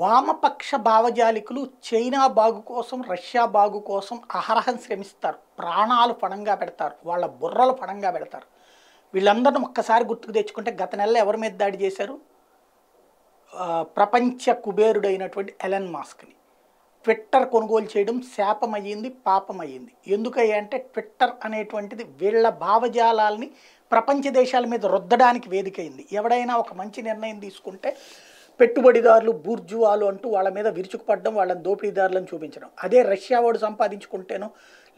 వామపక్ష భావజాలికులు చైనా బాగు కోసం రష్యా బాగు కోసం అహరహం శ్రమిస్తారు ప్రాణాలు పణంగా పెడతారు వాళ్ళ బుర్రలు పణంగా పెడతారు వీళ్ళందరూ ఒక్కసారి గుర్తుకు తెచ్చుకుంటే గత నెల ఎవరి మీద దాడి చేశారు ప్రపంచ కుబేరుడైనటువంటి ఎలన్ మాస్క్ని ట్విట్టర్ కొనుగోలు చేయడం శాపమయ్యింది పాపమయ్యింది ఎందుకయ్యా అంటే ట్విట్టర్ అనేటువంటిది వీళ్ళ భావజాలాల్ని ప్రపంచ దేశాల మీద రుద్దడానికి వేదికైంది ఎవడైనా ఒక మంచి నిర్ణయం తీసుకుంటే పెట్టుబడిదారులు బూర్జువాలు అంటూ వాళ్ళ మీద విరుచుకుపడడం వాళ్ళని దోపిడీదారులను చూపించడం అదే రష్యా వాడు సంపాదించుకుంటేనో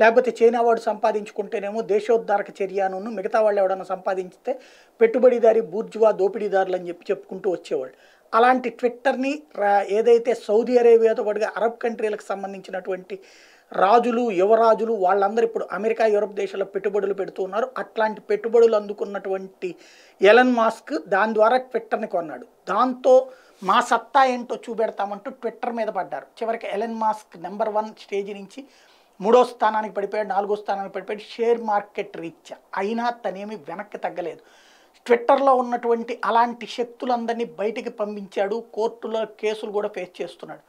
లేకపోతే చైనా వాడు సంపాదించుకుంటేనేమో దేశోద్ధారక చర్యను మిగతా వాళ్ళు ఎవడన్నా సంపాదించితే పెట్టుబడిదారి బూర్జువా దోపిడీదారులు అని చెప్పి చెప్పుకుంటూ వచ్చేవాళ్ళు అలాంటి ట్విట్టర్ని ఏదైతే సౌదీ అరేబియాతో పాటుగా అరబ్ కంట్రీలకు సంబంధించినటువంటి రాజులు యువరాజులు వాళ్ళందరూ ఇప్పుడు అమెరికా యూరప్ దేశాల పెట్టుబడులు పెడుతూ ఉన్నారు అట్లాంటి పెట్టుబడులు అందుకున్నటువంటి ఎలన్ మాస్క్ దాని ద్వారా ట్విట్టర్ని కొన్నాడు దాంతో మా సత్తా ఏంటో చూపెడతామంటూ ట్విట్టర్ మీద పడ్డారు చివరికి Elon Musk number one stage నుంచి మూడో స్థానానికి పడిపోయాడు నాలుగో స్థానానికి పడిపోయాడు షేర్ మార్కెట్ రీచ్ అయినా తనేమి వెనక్కి తగ్గలేదు ట్విట్టర్లో ఉన్నటువంటి అలాంటి శక్తులందరినీ బయటికి పంపించాడు కోర్టులో కేసులు కూడా ఫేస్ చేస్తున్నాడు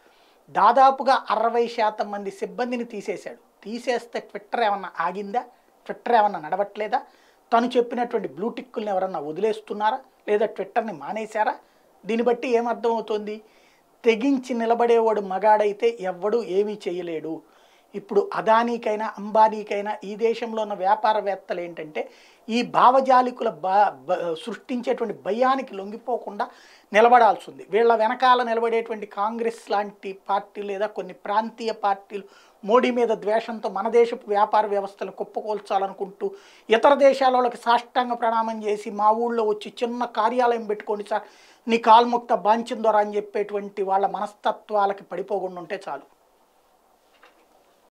దాదాపుగా అరవై శాతం మంది సిబ్బందిని తీసేశాడు తీసేస్తే ట్విట్టర్ ఏమన్నా ఆగిందా ట్విట్టర్ ఏమన్నా నడవట్లేదా తను చెప్పినటువంటి బ్లూటిక్కుల్ని ఎవరన్నా వదిలేస్తున్నారా లేదా ట్విట్టర్ని మానేశారా దీన్ని బట్టి ఏమర్థమవుతోంది తెగించి నిలబడేవాడు మగాడైతే ఎవ్వడూ ఏమీ చేయలేడు ఇప్పుడు అదానీకైనా అంబానీకైనా ఈ దేశంలో ఉన్న వ్యాపారవేత్తలు ఏంటంటే ఈ భావజాలికుల బా సృష్టించేటువంటి భయానికి లొంగిపోకుండా నిలబడాల్సి ఉంది వీళ్ళ వెనకాల నిలబడేటువంటి కాంగ్రెస్ లాంటి పార్టీ లేదా కొన్ని ప్రాంతీయ పార్టీలు మోడీ మీద ద్వేషంతో మన దేశపు వ్యాపార వ్యవస్థలు కుప్పకూల్చాలనుకుంటూ ఇతర దేశాల వాళ్ళకి సాష్టాంగ ప్రణామం చేసి మా ఊళ్ళో వచ్చి చిన్న కార్యాలయం పెట్టుకొని సార్ నీ కాల్ముక్త బాంచిందోరా అని చెప్పేటువంటి వాళ్ళ మనస్తత్వాలకి పడిపోకుండా ఉంటే చాలు